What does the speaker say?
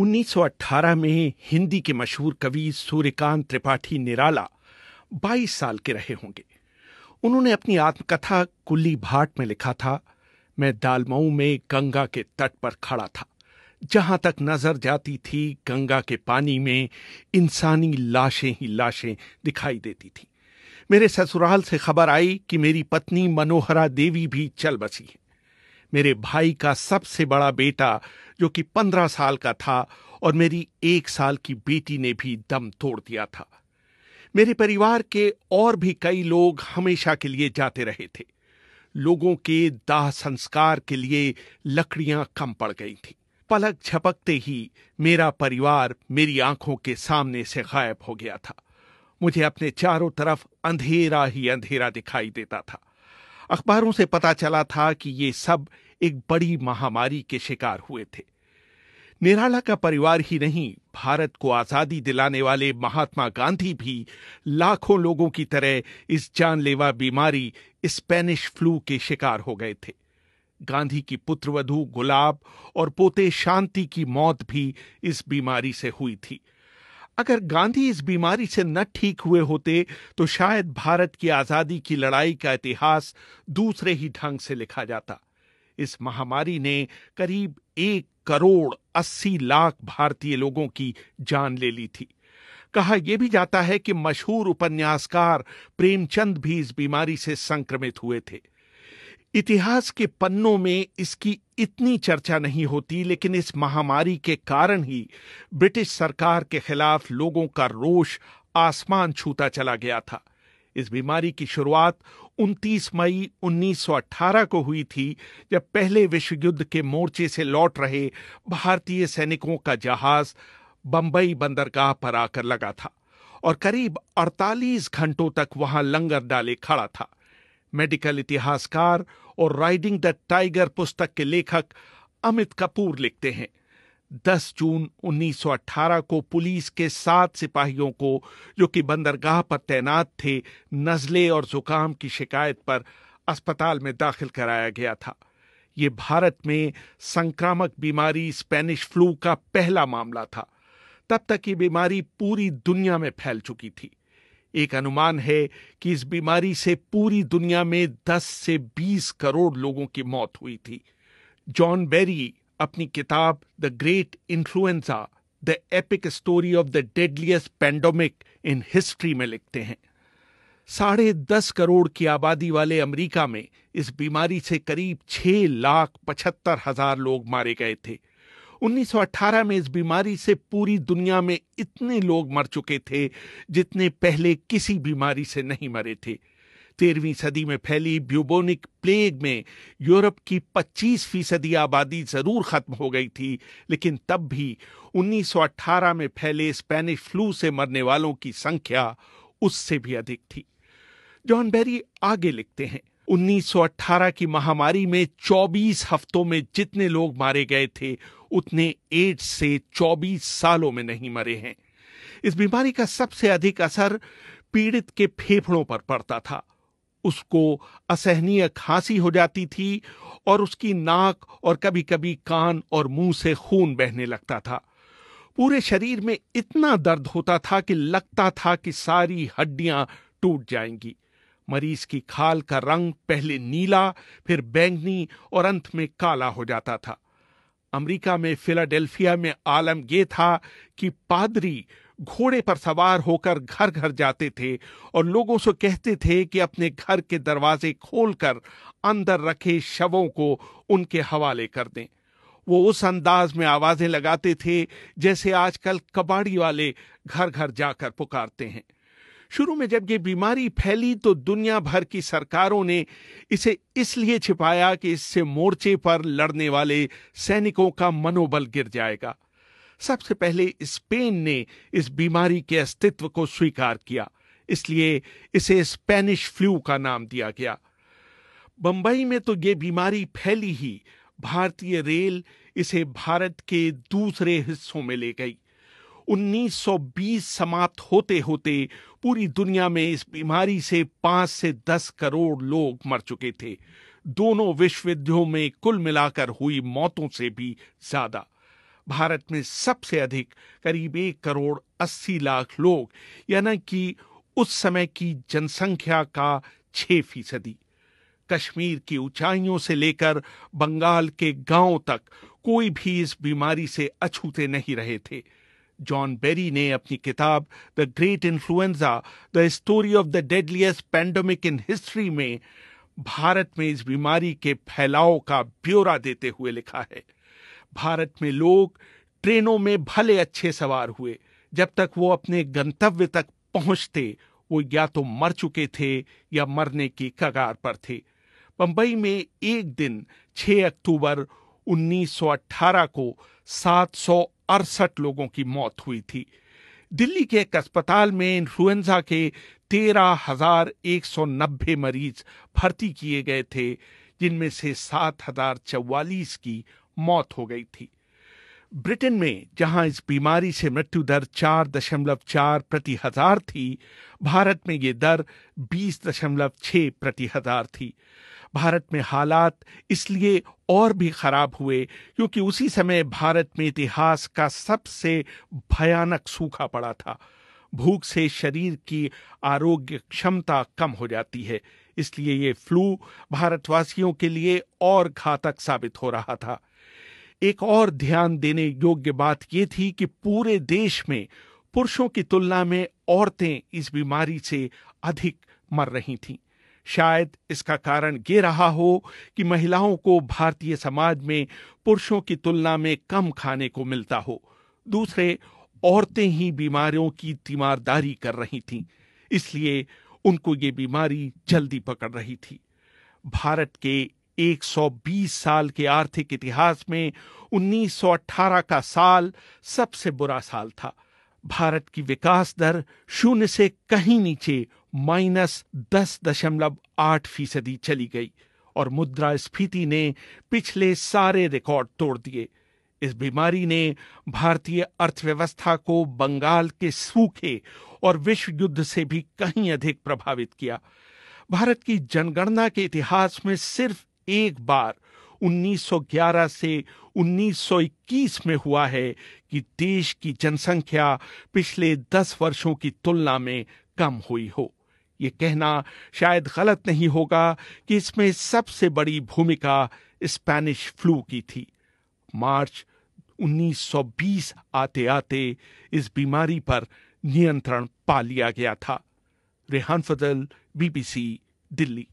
1918 में हिंदी के मशहूर कवि सूर्यकांत त्रिपाठी निराला 22 साल के रहे होंगे उन्होंने अपनी आत्मकथा कुल्ली भाट में लिखा था मैं दालमऊ में गंगा के तट पर खड़ा था जहां तक नजर जाती थी गंगा के पानी में इंसानी लाशें ही लाशें दिखाई देती थी मेरे ससुराल से खबर आई कि मेरी पत्नी मनोहरा देवी भी चल बसी है मेरे भाई का सबसे बड़ा बेटा जो कि पंद्रह साल का था और मेरी एक साल की बेटी ने भी दम तोड़ दिया था मेरे परिवार के और भी कई लोग हमेशा के लिए जाते रहे थे लोगों के दाह संस्कार के लिए लकड़ियां कम पड़ गई थी पलक झपकते ही मेरा परिवार मेरी आंखों के सामने से गायब हो गया था मुझे अपने चारों तरफ अंधेरा ही अंधेरा दिखाई देता था अखबारों से पता चला था कि ये सब एक बड़ी महामारी के शिकार हुए थे निराला का परिवार ही नहीं भारत को आजादी दिलाने वाले महात्मा गांधी भी लाखों लोगों की तरह इस जानलेवा बीमारी स्पेनिश फ्लू के शिकार हो गए थे गांधी की पुत्रवधु गुलाब और पोते शांति की मौत भी इस बीमारी से हुई थी अगर गांधी इस बीमारी से न ठीक हुए होते तो शायद भारत की आजादी की लड़ाई का इतिहास दूसरे ही ढंग से लिखा जाता इस महामारी ने करीब एक करोड़ अस्सी लाख भारतीय लोगों की जान ले ली थी कहा यह भी जाता है कि मशहूर उपन्यासकार प्रेमचंद भी इस बीमारी से संक्रमित हुए थे इतिहास के पन्नों में इसकी इतनी चर्चा नहीं होती लेकिन इस महामारी के कारण ही ब्रिटिश सरकार के खिलाफ लोगों का रोष आसमान छूता चला गया था इस बीमारी की शुरुआत 29 मई 1918 को हुई थी जब पहले विश्व युद्ध के मोर्चे से लौट रहे भारतीय सैनिकों का जहाज बंबई बंदरगाह पर आकर लगा था और करीब 48 घंटों तक वहां लंगर डाले खड़ा था मेडिकल इतिहासकार और राइडिंग द टाइगर पुस्तक के लेखक अमित कपूर लिखते हैं 10 जून 1918 को पुलिस के सात सिपाहियों को जो कि बंदरगाह पर तैनात थे नजले और जुकाम की शिकायत पर अस्पताल में दाखिल कराया गया था ये भारत में संक्रामक बीमारी स्पेनिश फ्लू का पहला मामला था तब तक ये बीमारी पूरी दुनिया में फैल चुकी थी एक अनुमान है कि इस बीमारी से पूरी दुनिया में 10 से 20 करोड़ लोगों की मौत हुई थी जॉन बेरी अपनी किताब the great influenza the epic story of the deadliest pandemic in history में लिखते हैं साढ़े दस करोड़ की आबादी वाले अमेरिका में इस बीमारी से करीब छह लाख पचहत्तर हजार लोग मारे गए थे 1918 में इस बीमारी से पूरी दुनिया में इतने लोग मर चुके थे जितने पहले किसी बीमारी से नहीं मरे थे तेरहवीं सदी में फैली ब्यूबोनिक प्लेग में यूरोप की 25 फीसदी आबादी जरूर खत्म हो गई थी लेकिन तब भी 1918 में फैले स्पेनिश फ्लू से मरने वालों की संख्या उससे भी अधिक थी जॉन बेरी आगे लिखते हैं 1918 की महामारी में 24 हफ्तों में जितने लोग मारे गए थे उतने एड्स से 24 सालों में नहीं मरे हैं इस बीमारी का सबसे अधिक असर पीड़ित के फेफड़ों पर पड़ता था उसको असहनीय खांसी हो जाती थी और उसकी नाक और कभी कभी कान और मुंह से खून बहने लगता था पूरे शरीर में इतना दर्द होता था कि लगता था कि सारी हड्डियां टूट जाएंगी मरीज की खाल का रंग पहले नीला फिर बैंगनी और अंत में काला हो जाता था अमेरिका में फिलाडेल्फिया में आलम यह था कि पादरी घोड़े पर सवार होकर घर घर जाते थे और लोगों से कहते थे कि अपने घर के दरवाजे खोलकर अंदर रखे शवों को उनके हवाले कर दें वो उस अंदाज में आवाजें लगाते थे जैसे आजकल कबाड़ी वाले घर घर जाकर पुकारते हैं शुरू में जब ये बीमारी फैली तो दुनिया भर की सरकारों ने इसे इसलिए छिपाया कि इससे मोर्चे पर लड़ने वाले सैनिकों का मनोबल गिर जाएगा सबसे पहले स्पेन ने इस बीमारी के अस्तित्व को स्वीकार किया इसलिए इसे स्पेनिश फ्लू का नाम दिया गया बंबई में तो ये बीमारी फैली ही भारतीय रेल इसे भारत के दूसरे हिस्सों में ले गई 1920 समाप्त होते होते पूरी दुनिया में इस बीमारी से पांच से दस करोड़ लोग मर चुके थे दोनों विश्व युद्धों में कुल मिलाकर हुई मौतों से भी ज्यादा भारत में सबसे अधिक करीब एक करोड़ अस्सी लाख लोग यानी कि उस समय की जनसंख्या का छह फीसदी कश्मीर की ऊंचाइयों से लेकर बंगाल के गांव तक कोई भी इस बीमारी से अछूते नहीं रहे थे जॉन बेरी ने अपनी किताब the great influenza the story of the deadliest pandemic in history में भारत में इस बीमारी के फैलाव का ब्यौरा देते हुए लिखा है भारत में लोग ट्रेनों में भले अच्छे सवार हुए जब तक वो अपने गंतव्य तक पहुंचते वो या तो मर चुके थे या मरने की कगार पर थे बंबई में एक दिन 6 अक्टूबर 1918 को 700 अड़सठ लोगों की मौत हुई थी दिल्ली के एक अस्पताल में इन्फ्लुएंजा के तेरह हजार एक सौ नब्बे मरीज भर्ती किए गए थे जिनमें से सात हजार चौवालीस की मौत हो गई थी ब्रिटेन में जहां इस बीमारी से मृत्यु दर चार दशमलव चार प्रति हजार थी भारत में ये दर बीस दशमलव छः प्रति हजार थी भारत में हालात इसलिए और भी खराब हुए क्योंकि उसी समय भारत में इतिहास का सबसे भयानक सूखा पड़ा था भूख से शरीर की आरोग्य क्षमता कम हो जाती है इसलिए ये फ्लू भारतवासियों के लिए और घातक साबित हो रहा था एक और ध्यान देने योग्य बात यह थी कि पूरे देश में पुरुषों की तुलना में औरतें इस बीमारी से अधिक मर रही थीं शायद इसका कारण ये रहा हो कि महिलाओं को भारतीय समाज में पुरुषों की तुलना में कम खाने को मिलता हो दूसरे औरतें ही बीमारियों की तीमारदारी कर रही थीं इसलिए उनको ये बीमारी जल्दी पकड़ रही थी भारत के 120 साल के आर्थिक इतिहास में 1918 का साल सबसे बुरा साल था भारत की विकास दर शून्य से कहीं नीचे माइनस दस दशमलव आठ फीसदी चली गई और मुद्रा स्फीति ने पिछले सारे रिकॉर्ड तोड़ दिए इस बीमारी ने भारतीय अर्थव्यवस्था को बंगाल के सूखे और विश्व युद्ध से भी कहीं अधिक प्रभावित किया भारत की जनगणना के इतिहास में सिर्फ एक बार 1911 से 1921 में हुआ है कि देश की जनसंख्या पिछले 10 वर्षों की तुलना में कम हुई हो ये कहना शायद गलत नहीं होगा कि इसमें सबसे बड़ी भूमिका स्पेनिश फ्लू की थी मार्च 1920 आते आते इस बीमारी पर नियंत्रण पा लिया गया था रेहान फजल बीबीसी दिल्ली